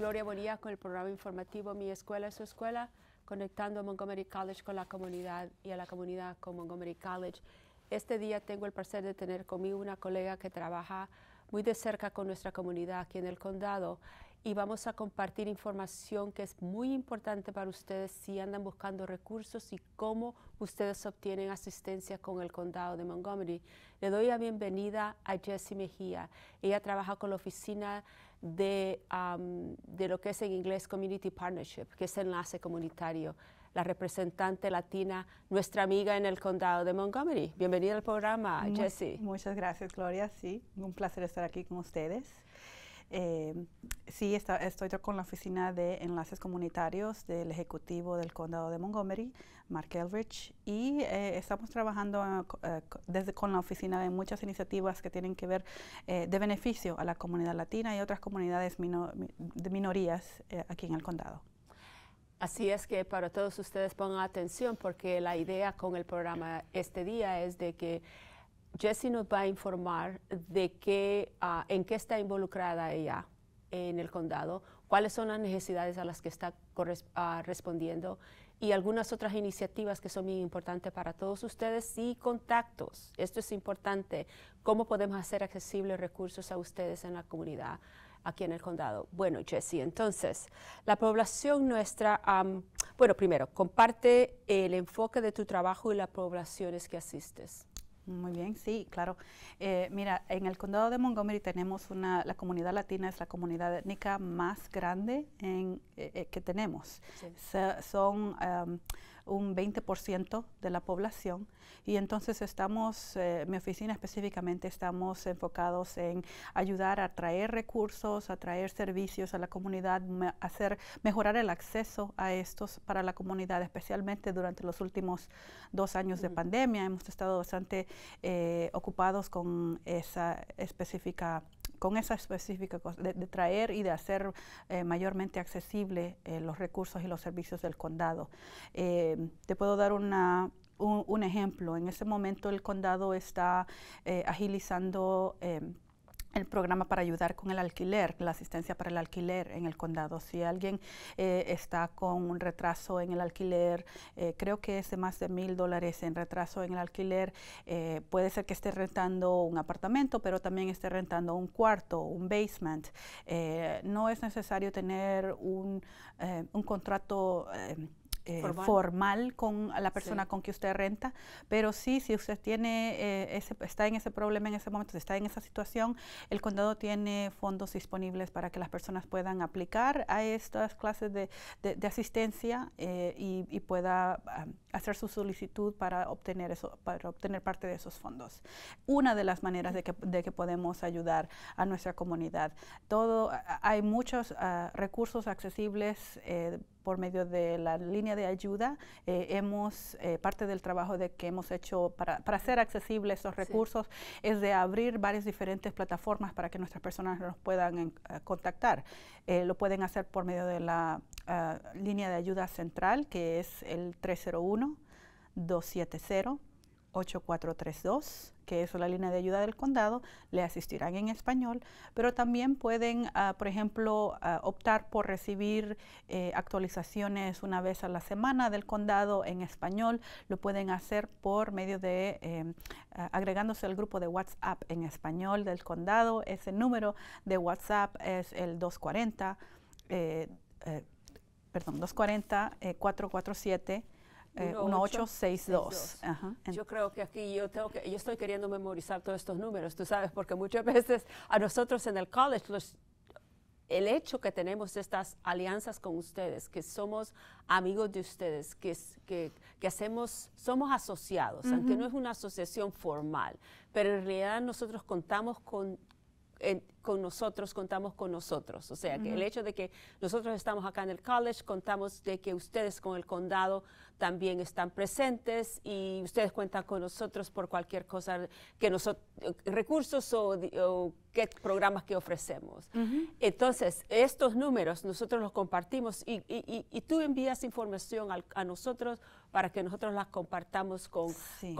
Gloria Bonilla con el programa informativo Mi Escuela es su escuela, conectando a Montgomery College con la comunidad y a la comunidad con Montgomery College. Este día tengo el placer de tener conmigo una colega que trabaja muy de cerca con nuestra comunidad aquí en el condado y vamos a compartir información que es muy importante para ustedes si andan buscando recursos y cómo ustedes obtienen asistencia con el condado de Montgomery. Le doy la bienvenida a Jessie Mejía. Ella trabaja con la oficina de, de lo que es en inglés Community Partnership, que es enlace comunitario. La representante latina, nuestra amiga en el condado de Montgomery. Bienvenida al programa, Jessie. Muchas gracias, Gloria. Sí, un placer estar aquí con ustedes. Eh, Sí, estoy con la Oficina de Enlaces Comunitarios del Ejecutivo del Condado de Montgomery, Mark Elrich, y eh, estamos trabajando ah, eh, desde con la oficina de muchas iniciativas que tienen que ver eh, de beneficio a la comunidad latina y otras comunidades de minorías aquí en el condado. Así es que para todos ustedes pongan atención porque la idea con el programa este día es de que Jessie nos va a informar de qué, ah, en qué está involucrada ella en el condado, cuáles son las necesidades a las que está ah, respondiendo y algunas otras iniciativas que son muy importantes para todos ustedes y contactos. Esto es importante. ¿Cómo podemos hacer accesibles recursos a ustedes en la comunidad aquí en el condado? Bueno, Jessie, entonces, la población nuestra, bueno, primero, comparte el enfoque de tu trabajo y las poblaciones que asistes. Muy bien, sí, claro. Eh, mira, en el condado de Montgomery tenemos una, la comunidad latina es la comunidad étnica más grande en, eh, eh, que tenemos. son um, un 20% de la población y entonces estamos, eh, mi oficina específicamente, estamos enfocados en ayudar a traer recursos, a traer servicios a la comunidad, hacer, mejorar el acceso a estos para la comunidad, especialmente durante los últimos dos años de mm. pandemia. Hemos estado bastante eh, ocupados con esa específica con esa específica cosa, de, traer y de hacer eh, mayormente accesible eh, los recursos y los servicios del condado. Eh, te puedo dar una, un, un, ejemplo. En ese momento el condado está agilizando em, el programa para ayudar con el alquiler, la asistencia para el alquiler en el condado. Si alguien eh, está con un retraso en el alquiler, eh, creo que es de más de mil dólares en retraso en el alquiler, eh, puede ser que esté rentando un apartamento, pero también esté rentando un cuarto, un basement. no es necesario tener un, un contrato eh, formal. con la persona con que usted renta, pero sí, si usted tiene eh, ese, está en ese problema en ese momento, si está en esa situación, el condado tiene fondos disponibles para que las personas puedan aplicar a estas clases de, asistencia eh, y, pueda hacer su solicitud para obtener, eso, para obtener parte de esos fondos. Una de las maneras de que, podemos ayudar a nuestra comunidad. Todo, hay muchos ah, recursos accesibles por medio de la línea de ayuda, eh, hemos, eh, parte del trabajo de que hemos hecho para, hacer accesibles esos recursos es de abrir varias diferentes plataformas para que nuestras personas nos puedan eh, contactar. lo pueden hacer por medio de la línea de ayuda central, que es el 301-270-8432 que es la línea de ayuda del condado, le asistirán en español, pero también pueden, ah, por ejemplo, ah, optar por recibir eh, actualizaciones una vez a la semana del condado en español, lo pueden hacer por medio de em, ah, agregándose al grupo de WhatsApp en español del condado. Ese número de WhatsApp es el 240, eh, eh, perdón, 240-447. 1862. Eh, yo creo que aquí yo tengo que, yo estoy queriendo memorizar todos estos números, tú sabes, porque muchas veces a nosotros en el college el hecho que tenemos estas alianzas con ustedes, que somos amigos de ustedes, que, que, hacemos, somos asociados, aunque no es una asociación formal, pero en realidad nosotros contamos con, con nosotros, contamos con nosotros. O sea, que el hecho de que nosotros estamos acá en el college, contamos de que ustedes con el condado también están presentes y ustedes cuentan con nosotros por cualquier cosa que nosotros, recursos o, qué programas que ofrecemos. Entonces, estos números nosotros los compartimos y, tú envías información a nosotros para que nosotros las compartamos con,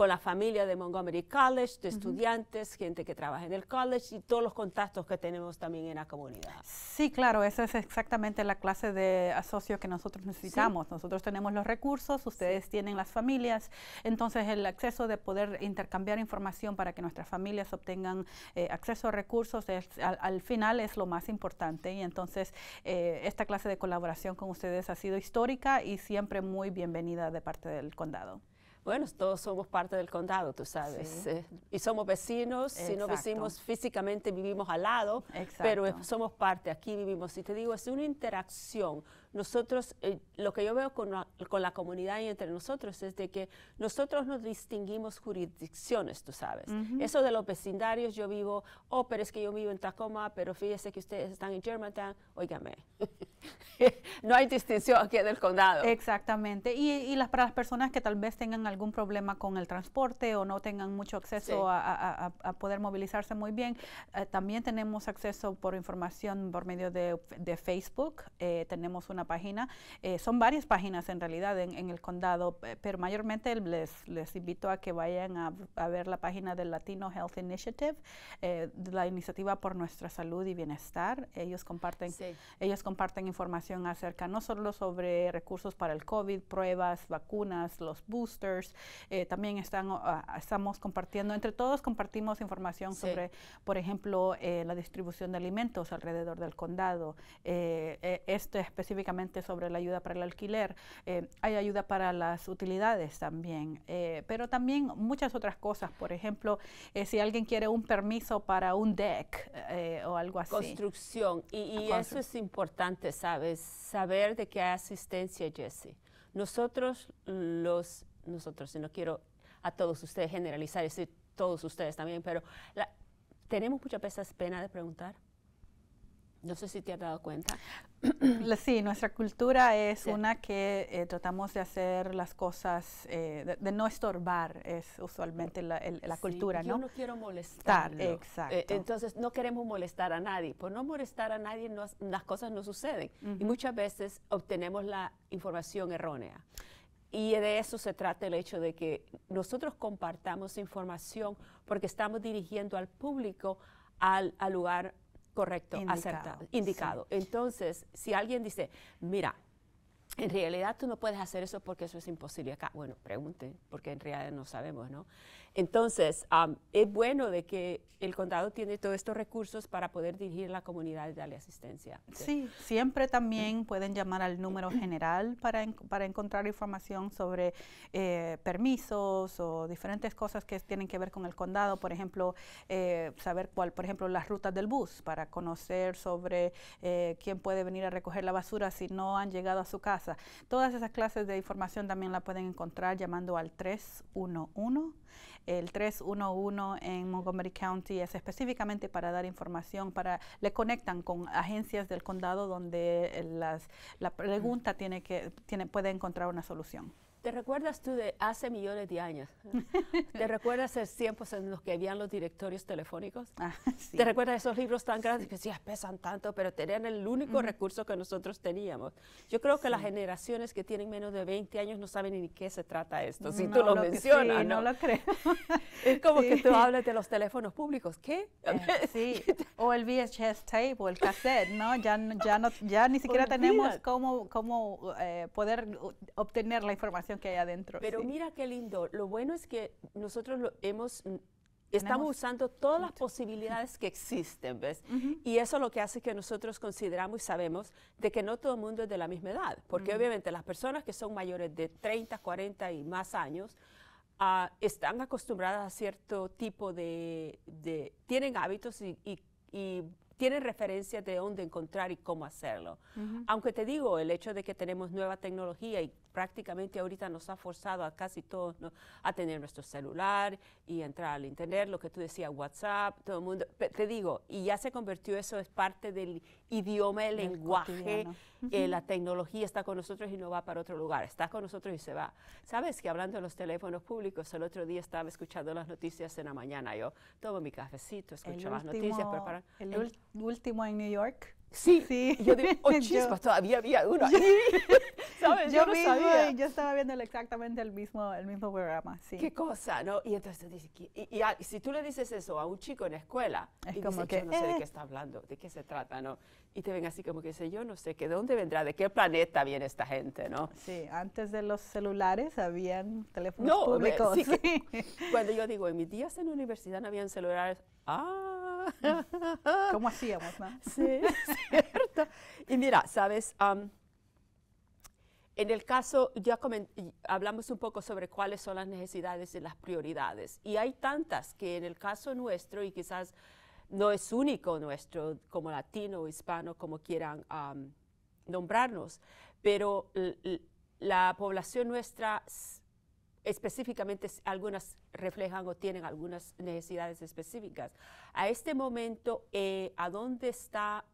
la familia de Montgomery College, de estudiantes, gente que trabaja en el college y todos los contactos que tenemos también en la comunidad. Sí, claro, esa es exactamente la clase de asocio que nosotros necesitamos. Nosotros tenemos los recursos, ustedes tienen las familias, entonces el acceso de poder intercambiar información para que nuestras familias obtengan eh, acceso a recursos al, final es lo más importante y entonces eh, esta clase de colaboración con ustedes ha sido histórica y siempre muy bienvenida de parte del condado. Bueno, todos somos parte del condado, tú sabes. Eh, y somos vecinos, si no vecinos físicamente vivimos al lado, pero somos parte, aquí vivimos. Y te digo, es una interacción nosotros, eh, lo que yo veo con la, comunidad y entre nosotros es de que nosotros nos distinguimos jurisdicciones, tú sabes. Eso de los vecindarios, yo vivo, oh, pero es que yo vivo en Tacoma, pero fíjese que ustedes están en Germantown, óigame. no hay distinción aquí en el condado. Exactamente. Y, las, para las personas que tal vez tengan algún problema con el transporte o no tengan mucho acceso a, poder movilizarse muy bien, eh, también tenemos acceso por información por medio de, Facebook. Eh, tenemos una página. Eh, son varias páginas en realidad en, el condado, pero mayormente les, les invito a que vayan a, ver la página del Latino Health Initiative, eh, la iniciativa por nuestra salud y bienestar. Ellos comparten, ellos comparten información acerca no solo sobre recursos para el COVID, pruebas, vacunas, los boosters, eh, también están, estamos compartiendo, entre todos compartimos información sobre, por ejemplo, la distribución de alimentos alrededor del condado. esto específicamente sobre la ayuda para el alquiler, eh, hay ayuda para las utilidades también, eh, pero también muchas otras cosas, por ejemplo, eh, si alguien quiere un permiso para un deck o algo así. Construcción, y, eso es importante, ¿sabes? Saber de qué asistencia, Jesse. Nosotros, los, nosotros, no quiero a todos ustedes generalizar, decir todos ustedes también, pero tenemos muchas veces pena de preguntar no sé si te has dado cuenta. Sí, nuestra cultura es una que eh, tratamos de hacer las cosas, eh, de, no estorbar, es usualmente la, cultura, ¿no? Yo no quiero molestar. Eh, exacto. entonces, no queremos molestar a nadie. Por no molestar a nadie, las cosas no suceden. Y muchas veces obtenemos la información errónea. Y de eso se trata el hecho de que nosotros compartamos información porque estamos dirigiendo al público al, al lugar correcto, acertado, indicado. Entonces, si alguien dice, mira, en realidad tú no puedes hacer eso porque eso es imposible acá. Bueno, pregunte, porque en realidad no sabemos, ¿no? Entonces, es bueno de que el condado tiene todos estos recursos para poder dirigir la comunidad y darle asistencia. Sí, siempre también pueden llamar al número general para, encontrar información sobre eh, permisos o diferentes cosas que tienen que ver con el condado. Por ejemplo, eh, saber cuál, por ejemplo, las rutas del bus para conocer sobre eh, quién puede venir a recoger la basura si no han llegado a su casa. Todas esas clases de información también la pueden encontrar llamando al 311. El 311 en Montgomery County es específicamente para dar información, para le conectan con agencias del condado donde las, la pregunta tiene que, tiene, puede encontrar una solución. ¿Te recuerdas tú de hace millones de años? ¿Te recuerdas esos tiempos en los que habían los directorios telefónicos? Ah, ¿Te recuerdas esos libros tan grandes que sí pesan tanto, pero tenían el único recurso que nosotros teníamos? Yo creo que las generaciones que tienen menos de 20 años no saben ni qué se trata esto, si tú lo, mencionas. ¿no? lo creo. es como que tú hablas de los teléfonos públicos, ¿qué? Eh, sí, o el VHS tape o el cassette, ¿no? Ya, ya, no, ya ni siquiera tenemos cómo, cómo eh, poder obtener la información que hay adentro. Pero mira qué lindo. Lo bueno es que nosotros lo hemos mm, Estamos usando todas las posibilidades que existen, ¿ves? Y eso es lo que hace que nosotros consideramos y sabemos de que no todo el mundo es de la misma edad, porque obviamente las personas que son mayores de 30, 40 y más años ah, están acostumbradas a cierto tipo de, tienen hábitos y, tienen referencias de dónde encontrar y cómo hacerlo. Aunque te digo, el hecho de que tenemos nueva tecnología y prácticamente ahorita nos ha forzado a casi todos a tener nuestro celular y entrar al internet, lo que tú decías, WhatsApp, todo el mundo. te digo, y ya se convirtió eso, es parte del idioma, el, lenguaje, eh, la tecnología está con nosotros y no va para otro lugar, está con nosotros y se va. Sabes que hablando de los teléfonos públicos, el otro día estaba escuchando las noticias en la mañana, yo tomo mi cafecito, escucho las noticias, preparo. el último en New York Sí. sí. yo digo, oh chispas, todavía había uno ahí. ¿Sabes? Yo, no mismo, Yo estaba viendo exactamente el mismo, el mismo programa, sí. Qué cosa, ¿no? Y entonces dice, y, y ah, si tú le dices eso a un chico en escuela, es y como dice, que, yo no sé de eh". qué está hablando, de qué se trata, ¿no? Y te ven así como que dice, yo no sé, ¿de dónde vendrá? ¿De qué planeta viene esta gente, no? Sí, antes de los celulares habían teléfonos públicos. Me, sí, cuando yo digo, en mis días en la universidad no habían celulares, ah, ¿Cómo hacíamos, no? Sí, cierto. Y mira, sabes, en el caso, ya hablamos un poco sobre cuáles son las necesidades y las prioridades. Y hay tantas que en el caso nuestro, y quizás no es único nuestro como latino o hispano, como quieran nombrarnos, pero la población nuestra específicamente algunas reflejan o tienen algunas necesidades específicas. A este momento, eh, ¿a dónde está?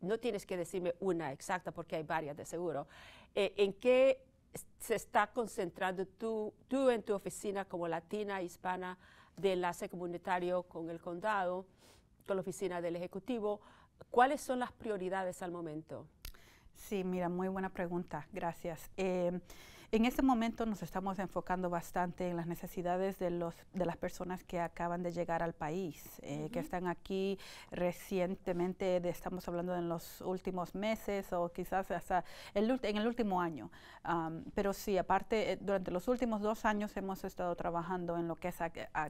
No tienes que decirme una exacta porque hay varias de seguro. Eh, ¿En qué se está concentrando tú, tú en tu oficina como latina, hispana, de enlace comunitario con el condado, con la oficina del Ejecutivo? ¿Cuáles son las prioridades al momento? Sí, mira, muy buena pregunta. Gracias. Eh, en este momento nos estamos enfocando bastante en las necesidades de, los, de las personas que acaban de llegar al país, eh, que están aquí recientemente, estamos hablando en los últimos meses o quizás hasta el, en el último año. pero sí, aparte, eh, durante los últimos dos años hemos estado trabajando en lo que es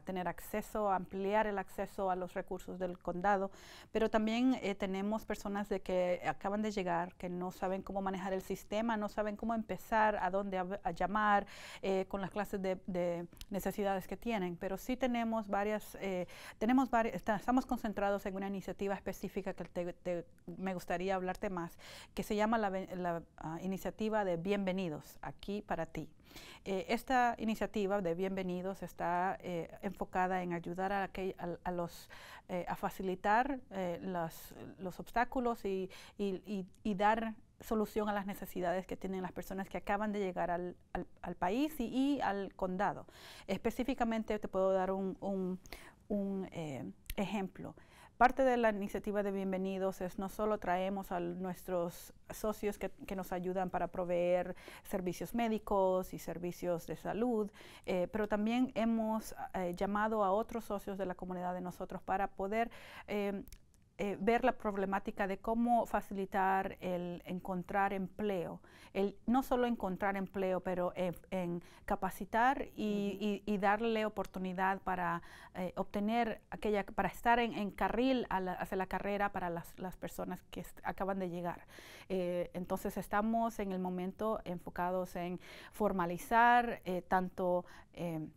tener acceso, ampliar el acceso a los recursos del condado, pero también eh, tenemos personas de que acaban de llegar, que no saben cómo manejar el sistema, no saben cómo empezar, a dónde a llamar eh, con las clases de, necesidades que tienen, pero sí tenemos varias, eh, tenemos varias, estamos concentrados en una iniciativa específica que te, me gustaría hablarte más, que se llama la, ah, iniciativa de Bienvenidos aquí para ti. Eh, esta iniciativa de Bienvenidos está enfocada en ayudar a, a, los, a facilitar los obstáculos y, y, y dar solución a las necesidades que tienen las personas que acaban de llegar al, al, país y, al condado. Específicamente te puedo dar un, un, eh, ejemplo. Parte de la iniciativa de Bienvenidos es no solo traemos a nuestros socios que, que nos ayudan para proveer servicios médicos y servicios de salud, eh, pero también hemos eh, llamado a otros socios de la comunidad de nosotros para poder eh, ver la problemática de cómo facilitar el encontrar empleo, el no solo encontrar empleo, pero en, capacitar y, darle oportunidad para eh, obtener aquella, para estar en, carril hacia la carrera para las, las personas que acaban de llegar. Eh, entonces estamos en el momento enfocados en formalizar tanto em,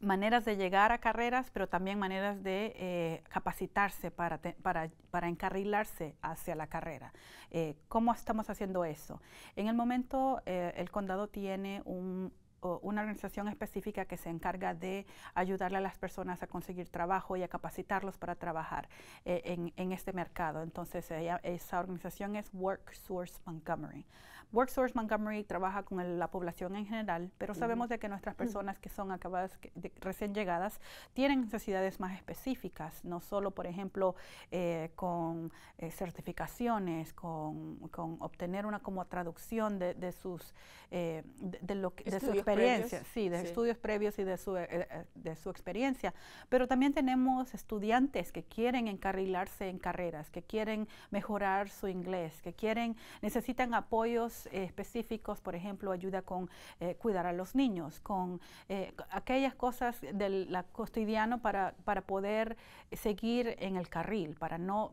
maneras de llegar a carreras, pero también maneras de eh, capacitarse para, para, encarrilarse hacia la carrera. Eh, ¿Cómo estamos haciendo eso? En el momento, eh, el condado tiene una organización específica que se encarga de ayudarle a las personas a conseguir trabajo y a capacitarlos para trabajar en, este mercado. Entonces, esa organización es WorkSource Montgomery. WorkSource Montgomery trabaja con la población en general, pero sabemos de que nuestras personas que son acabadas, recién llegadas, tienen necesidades más específicas, no solo, por ejemplo, eh, con eh, certificaciones, con, obtener una como traducción de, sus, eh, de, lo de su experiencia, sí, de estudios previos y de su, de su experiencia, pero también tenemos estudiantes que quieren encarrilarse en carreras, que quieren mejorar su inglés, que quieren, necesitan apoyos eh, específicos, por ejemplo, ayuda con eh, cuidar a los niños, con eh, aquellas cosas del cotidiano para, para poder seguir en el carril, para no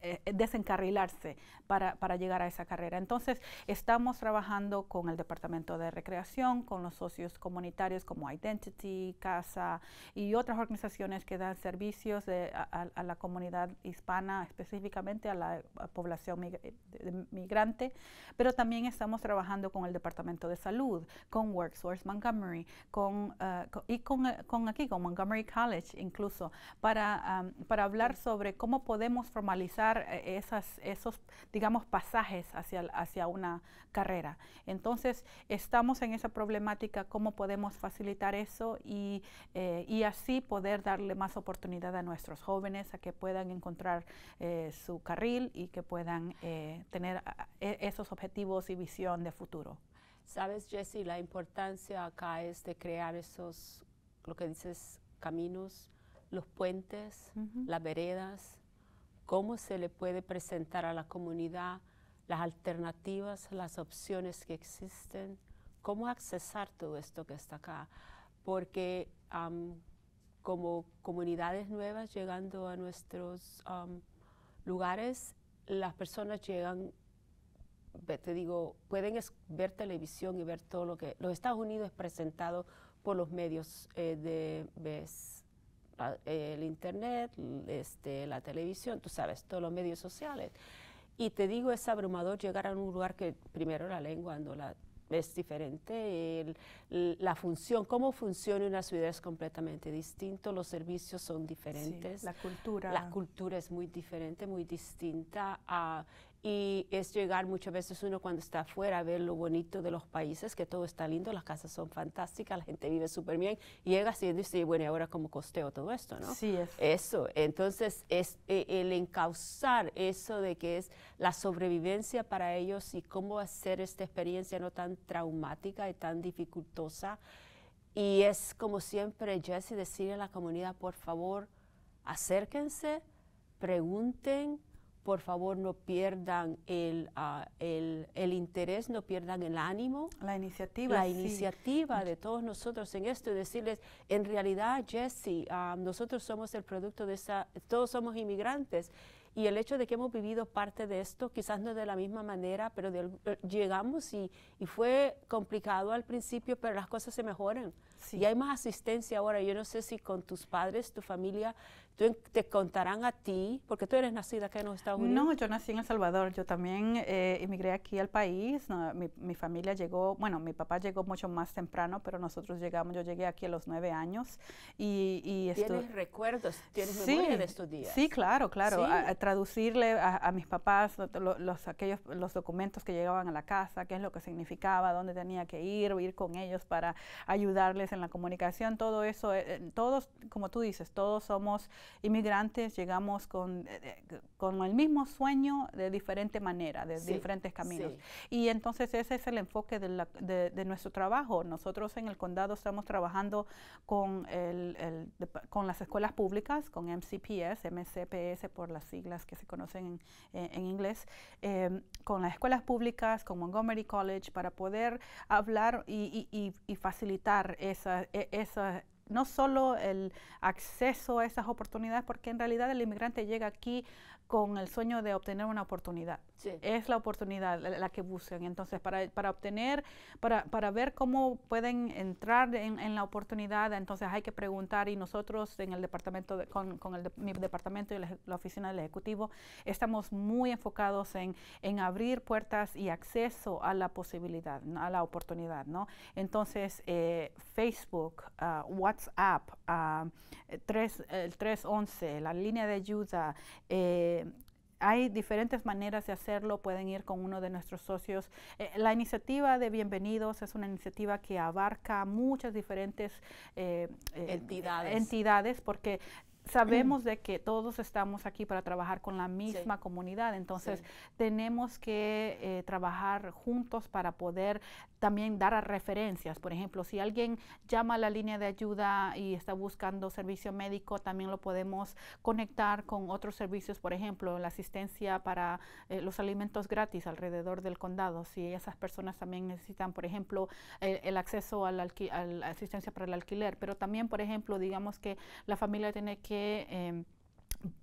eh, eh, desencarrilarse para, para, llegar a esa carrera. Entonces, estamos trabajando con el Departamento de Recreación, con los socios comunitarios como Identity, Casa y otras organizaciones que dan servicios a, la comunidad hispana, específicamente a la población eh, migrante, pero también estamos trabajando con el Departamento de Salud, con WorkSource Montgomery, con, y con, aquí, con Montgomery College incluso, para, para hablar sobre cómo podemos formalizar eh, esas, esos, digamos, pasajes hacia, hacia una carrera. Entonces, estamos en esa problemática, cómo podemos facilitar eso y, eh, así poder darle más oportunidad a nuestros jóvenes a que puedan encontrar eh, su carril y que puedan tener e, esos objetivos y visión de futuro. Sabes, Jesse, la importancia acá es de crear esos, lo que dices, caminos, los puentes, las veredas, cómo se le puede presentar a la comunidad las alternativas, las opciones que existen, cómo accesar todo esto que está acá. Porque como comunidades nuevas llegando a nuestros lugares, las personas llegan, te digo, pueden ver televisión y ver todo lo que... Los Estados Unidos es presentado por los medios eh, de... ¿ves? Eh, el internet, este, la televisión, tú sabes, todos los medios sociales. Y te digo, es abrumador llegar a un lugar que primero la lengua la, es diferente, la función, cómo funciona una ciudad es completamente distinto, los servicios son diferentes. la cultura. La cultura es muy diferente, muy distinta. a... Y es llegar muchas veces uno cuando está afuera a ver lo bonito de los países, que todo está lindo, las casas son fantásticas, la gente vive súper bien. Y así y dice, bueno, ¿y ahora cómo costeo todo esto, no? Sí, es. Eso. Entonces, es e, el encauzar eso de que es la sobrevivencia para ellos y cómo hacer esta experiencia no tan traumática y tan dificultosa. Y es como siempre, Jessie decirle a la comunidad, por favor, acérquense, pregunten, por favor no pierdan ah, el, interés, no pierdan el ánimo. La iniciativa. La iniciativa de todos nosotros en esto y decirles, en realidad, Jesse, ah, nosotros somos el producto de esa, todos somos inmigrantes y el hecho de que hemos vivido parte de esto, quizás no de la misma manera, pero eh, llegamos y, fue complicado al principio, pero las cosas se mejoran. Y hay más asistencia ahora. Yo no sé si con tus padres, tu familia, te contarán a ti, porque tú eres nacida aquí en los Estados Unidos. No, yo nací en El Salvador. Yo también eh, emigré aquí al país. mi, familia llegó, bueno, mi papá llegó mucho más temprano, pero nosotros llegamos, yo llegué aquí a los nueve años. Y, y ¿Tienes recuerdos? ¿Tienes sí, memoria de estos días? Sí, claro, claro. traducirle a, mis papás los, aquellos, los documentos que llegaban a la casa, qué es lo que significaba, dónde tenía que ir, ir con ellos para ayudarles en la comunicación. Todo eso, eh, eh, todos, como tú dices, todos somos inmigrantes llegamos eh, eh, con, el mismo sueño de diferente manera, de diferentes caminos. Y entonces ese es el enfoque de, nuestro trabajo. Nosotros en el condado estamos trabajando con, el, con las escuelas públicas, con MCPS, MCPS por las siglas que se conocen en, inglés, em, con las escuelas públicas, con Montgomery College, para poder hablar y, facilitar esa, e, esa no solo el acceso a esas oportunidades, porque en realidad el inmigrante llega aquí con el sueño de obtener una oportunidad. Es la oportunidad la, que buscan. Entonces, para, obtener, para, para, ver cómo pueden entrar en, la oportunidad, entonces hay que preguntar y nosotros en el departamento, con, el mi departamento y la, oficina del Ejecutivo, estamos muy enfocados en, en, abrir puertas y acceso a la posibilidad, a la oportunidad, ¿no? Entonces, eh, Facebook, ah, WhatsApp, ah, eh, tres 3, el 311, la línea de ayuda, eh, hay diferentes maneras de hacerlo, pueden ir con uno de nuestros socios. Eh, la iniciativa de Bienvenidos es una iniciativa que abarca muchas diferentes eh, eh, entidades. entidades. porque sabemos de que todos estamos aquí para trabajar con la misma comunidad, entonces tenemos que eh, trabajar juntos para poder también dar a referencias. Por ejemplo, si alguien llama a la línea de ayuda y está buscando servicio médico, también lo podemos conectar con otros servicios, por ejemplo, la asistencia para eh, los alimentos gratis alrededor del condado. Si esas personas también necesitan, por ejemplo, el, acceso a la asistencia para el alquiler, pero también, por ejemplo, digamos que la familia tiene que que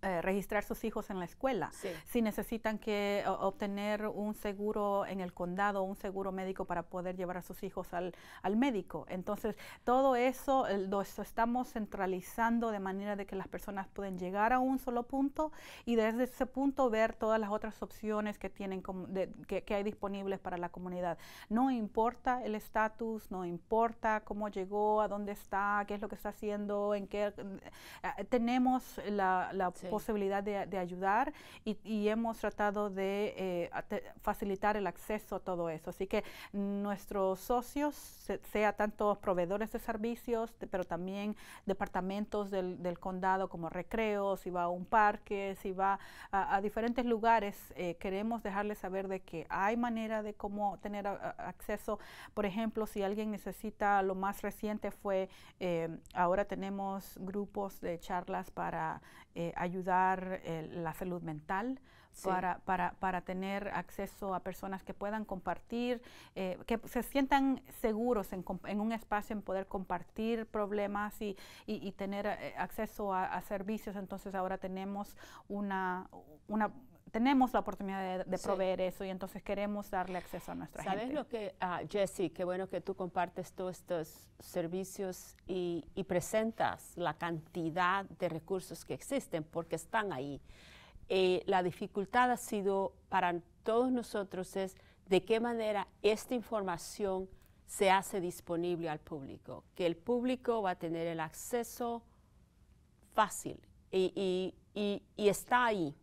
Eh, registrar sus hijos en la escuela, si necesitan que obtener un seguro en el condado, un seguro médico para poder llevar a sus hijos al, al médico. Entonces, todo eso lo estamos centralizando de manera de que las personas pueden llegar a un solo punto y desde ese punto ver todas las otras opciones que, tienen que, que hay disponibles para la comunidad. No importa el estatus, no importa cómo llegó, a dónde está, qué es lo que está haciendo, en qué... Eh, tenemos la posibilidad de, ayudar y, hemos tratado de eh, facilitar el acceso a todo eso. Así que nuestros socios, sea tanto proveedores de servicios, pero también departamentos del, condado como recreos si va a un parque, si va a, diferentes lugares, eh, queremos dejarles saber de que hay manera de cómo tener acceso. Por ejemplo, si alguien necesita, lo más reciente fue, eh, ahora tenemos grupos de charlas para eh, ayudar eh, la salud mental, para, para, para, tener acceso a personas que puedan compartir, eh, que se sientan seguros en, en, un espacio, en poder compartir problemas y, y, tener acceso a, a, servicios. Entonces ahora tenemos una, una tenemos la oportunidad de, proveer eso y entonces queremos darle acceso a nuestra gente. Sabes lo que, uh, Jesse, qué bueno que tú compartes todos estos servicios y, presentas la cantidad de recursos que existen porque están ahí. Eh, la dificultad ha sido para todos nosotros es de qué manera esta información se hace disponible al público, que el público va a tener el acceso fácil y está ahí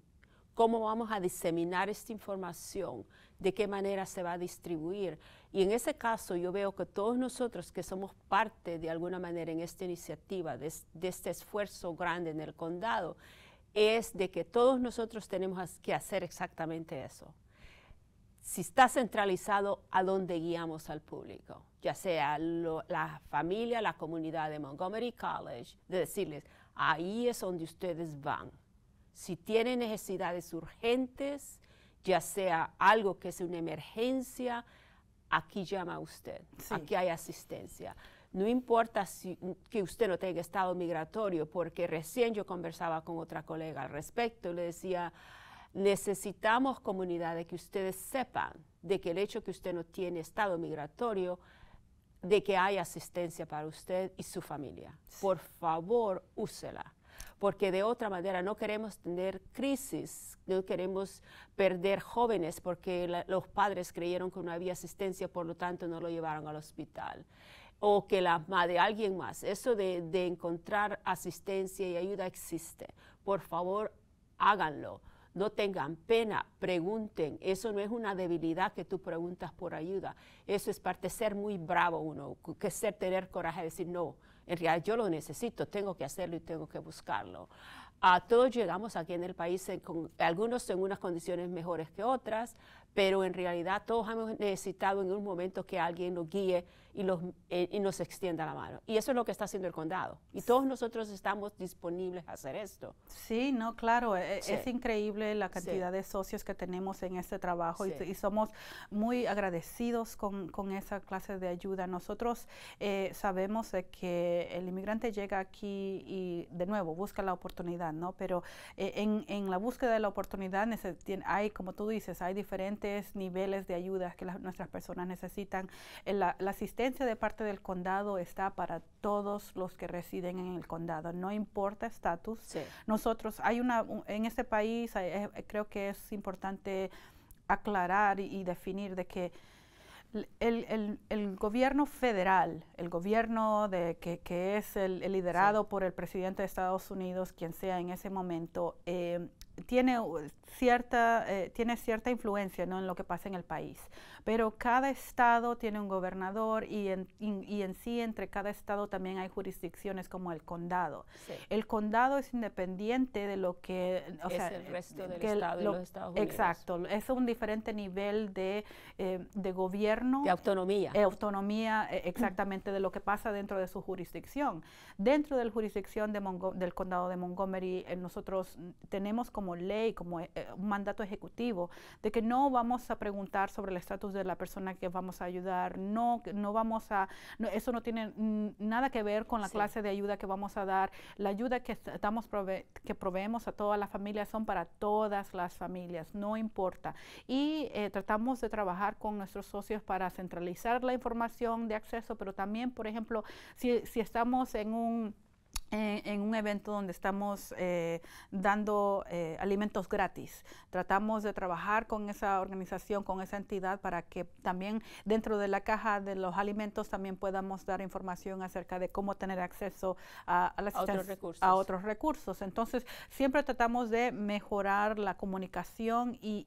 cómo vamos a diseminar esta información, de qué manera se va a distribuir. Y en ese caso yo veo que todos nosotros que somos parte de alguna manera en esta iniciativa, de, este esfuerzo grande en el condado, es de que todos nosotros tenemos que hacer exactamente eso. Si está centralizado, ¿a dónde guiamos al público? Ya sea la familia, la comunidad de Montgomery College, de decirles, ahí es donde ustedes van si tiene necesidades urgentes, ya sea algo que es una emergencia, aquí llama usted, aquí hay asistencia. No importa que usted no tenga estado migratorio, porque recién yo conversaba con otra colega al respecto y le decía, necesitamos comunidades que ustedes sepan de que el hecho que usted no tiene estado migratorio, de que hay asistencia para usted y su familia. Por favor, úsela porque de otra manera no queremos tener crisis, no queremos perder jóvenes porque los padres creyeron que no había asistencia, por lo tanto no lo llevaron al hospital o que la madre, alguien más. Eso de, encontrar asistencia y ayuda existe. Por favor, háganlo. No tengan pena, pregunten. Eso no es una debilidad que tú preguntas por ayuda. Eso es parte de ser muy bravo uno, que ser tener coraje, de decir no, en realidad yo lo necesito, tengo que hacerlo y tengo que buscarlo. A todos llegamos aquí en el país, con, algunos en unas condiciones mejores que otras, pero en realidad todos hemos necesitado en un momento que alguien nos guíe y, los, eh, y nos extienda la mano. Y eso es lo que está haciendo el condado. Y todos nosotros estamos disponibles a hacer esto. Sí, no, claro, eh, eh, es, increíble la cantidad de socios que tenemos en este trabajo y, somos muy agradecidos con, esa clase de ayuda. Nosotros sabemos que el inmigrante llega aquí y de nuevo busca la oportunidad, ¿no? Pero en, la búsqueda de la oportunidad hay, como tú dices, hay diferentes niveles de ayudas que nuestras personas necesitan. la de parte del condado está para todos los que residen en el condado, no importa estatus. Nosotros, hay una, en este país eh, eh, creo que es importante aclarar y, definir de que el, el, gobierno federal, el gobierno de, que, que es el, liderado por el presidente de Estados Unidos, quien sea en ese momento, eh, tiene cierta, tiene cierta influencia ¿no? en lo que pasa en el país pero cada estado tiene un gobernador y en, y, en sí entre cada estado también hay jurisdicciones como el condado. El condado es independiente de lo que... es el resto eh, del estado Exacto, es un diferente nivel de, eh, gobierno. De autonomía. De eh, autonomía exactamente de lo que pasa dentro de su jurisdicción. Dentro de la jurisdicción del condado de Montgomery, nosotros tenemos como ley, como un mandato ejecutivo, de que no vamos a preguntar sobre el estatus de la persona que vamos a ayudar, no, no vamos a, eso no tiene nada que ver con la clase de ayuda que vamos a dar. La ayuda que estamos que proveemos a todas las familias son para todas las familias, no importa. Y eh, tratamos de trabajar con nuestros socios para centralizar la información de acceso, pero también, por ejemplo, si estamos en un en, un evento donde estamos eh, dando eh, alimentos gratis. Tratamos de trabajar con esa organización, con esa entidad, para que también dentro de la caja de los alimentos también podamos dar información acerca de cómo tener acceso a, a, otros, recursos. a otros, recursos. Entonces, siempre tratamos de mejorar la comunicación y,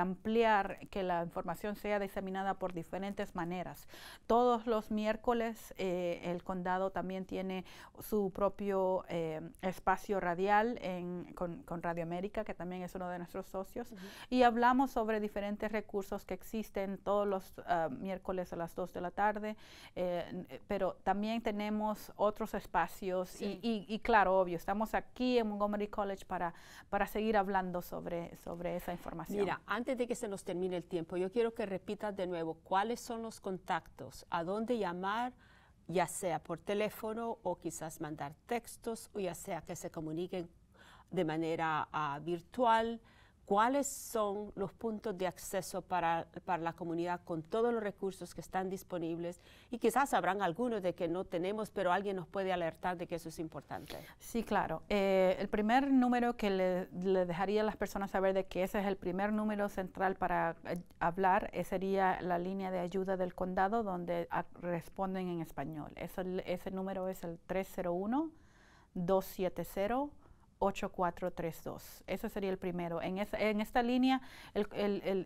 ampliar que la información sea diseminada por diferentes maneras. Todos los miércoles eh, el condado también tiene su propio Em, espacio radial con, Radio América, que también es uno de nuestros socios, y hablamos sobre diferentes recursos que existen todos los ah, miércoles a las 2 de la tarde, eh, pero también tenemos otros espacios y, y, claro, obvio, estamos aquí en Montgomery College para, para seguir hablando sobre, sobre esa información. Mira, antes de que se nos termine el tiempo, yo quiero que repitas de nuevo cuáles son los contactos, a dónde llamar, ya sea por teléfono o quizás mandar textos o ya sea que se comuniquen de manera ah, virtual cuáles son los puntos de acceso para, la comunidad con todos los recursos que están disponibles y quizás sabrán algunos de que no tenemos, pero alguien nos puede alertar de que eso es importante. Sí, claro. Eh, el primer número que le, dejaría a las personas saber de que ese es el primer número central para eh, hablar eh, sería la línea de ayuda del condado donde ah, responden en español. ese número es el 301 270 8432. Ese sería el primero. En, en esta línea,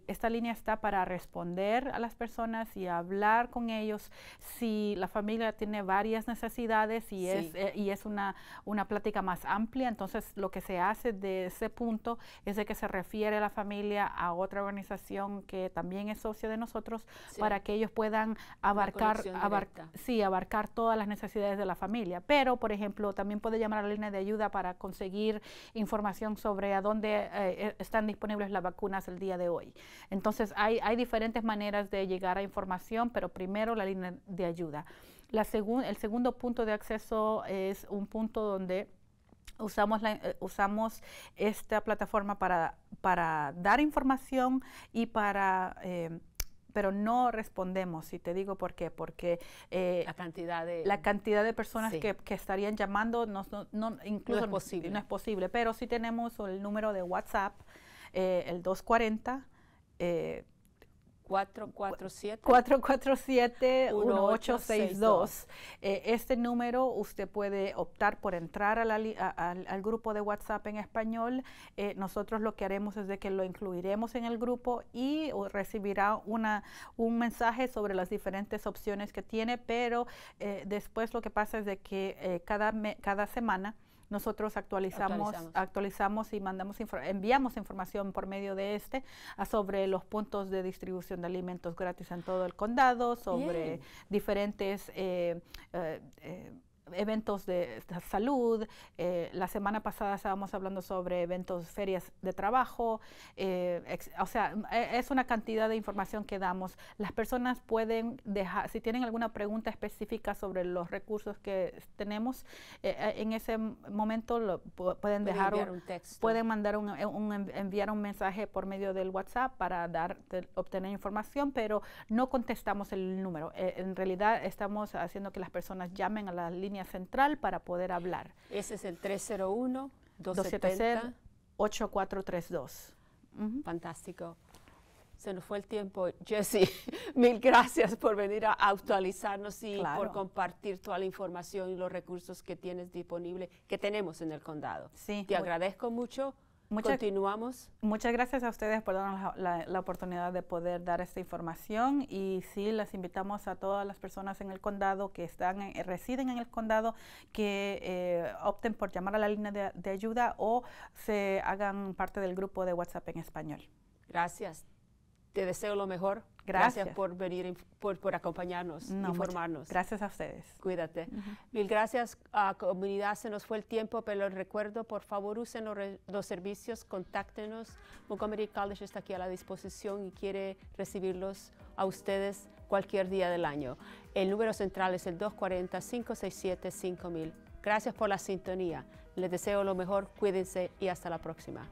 esta línea está para responder a las personas y hablar con ellos. Si la familia tiene varias necesidades y es, eh, y es una, una plática más amplia, entonces lo que se hace de ese punto es de que se refiere la familia a otra organización que también es socio de nosotros para que ellos puedan abarcar, abarcar sí, abarcar todas las necesidades de la familia. Pero, por ejemplo, también puede llamar a la línea de ayuda para conseguir información sobre a dónde eh, eh, están disponibles las vacunas el día de hoy. Entonces, hay, diferentes maneras de llegar a información, pero primero la línea de ayuda. La el segundo punto de acceso es un punto donde usamos, la, eh, usamos esta plataforma para, para dar información y para pero no respondemos. Y te digo por qué, porque eh, la cantidad de la cantidad de personas que, estarían llamando no, incluso es, posible. Pero si tenemos el número de WhatsApp, eh, el 240. Eh, 447-1862. Eh, este número usted puede optar por entrar al grupo de WhatsApp en español. Eh, nosotros lo que haremos es de que lo incluiremos en el grupo y recibirá una, un mensaje sobre las diferentes opciones que tiene, pero eh, después lo que pasa es de que eh, cada, cada semana nosotros actualizamos, actualizamos, y mandamos enviamos información por medio de este a sobre los puntos de distribución de alimentos gratis en todo el condado, sobre diferentes eh, eh, eh, eventos de salud, eh, la semana pasada estábamos hablando sobre eventos, ferias de trabajo, eh, o sea, e, es una cantidad de información que damos. Las personas pueden dejar, si tienen alguna pregunta específica sobre los recursos que tenemos, eh, en ese momento lo, pueden, dejar, pueden mandar un, enviar un mensaje por medio del WhatsApp para dar, obtener información, pero no contestamos el número. en realidad estamos haciendo que las personas llamen a la línea central para poder hablar. Ese es el 301-270-8432. Fantástico. Se nos fue el tiempo, Jesse. Mil gracias por venir a actualizarnos y por compartir toda la información y los recursos que tienes disponible, que tenemos en el condado. Te agradezco mucho Muchas, Continuamos. Muchas gracias a ustedes por darnos la, oportunidad de poder dar esta información y sí, las invitamos a todas las personas en el condado que están residen en el condado que eh, opten por llamar a la línea de ayuda o se hagan parte del grupo de WhatsApp en español. Gracias te deseo lo mejor. Gracias, por venir, por, acompañarnos, informarnos. Gracias a ustedes. Cuídate. Mil gracias a comunidad. Se nos fue el tiempo, pero les recuerdo, por favor, usen los, los, servicios, contáctenos. Montgomery College está aquí a la disposición y quiere recibirlos a ustedes cualquier día del año. El número central es el 240-567-5000. Gracias por la sintonía. Les deseo lo mejor, cuídense y hasta la próxima.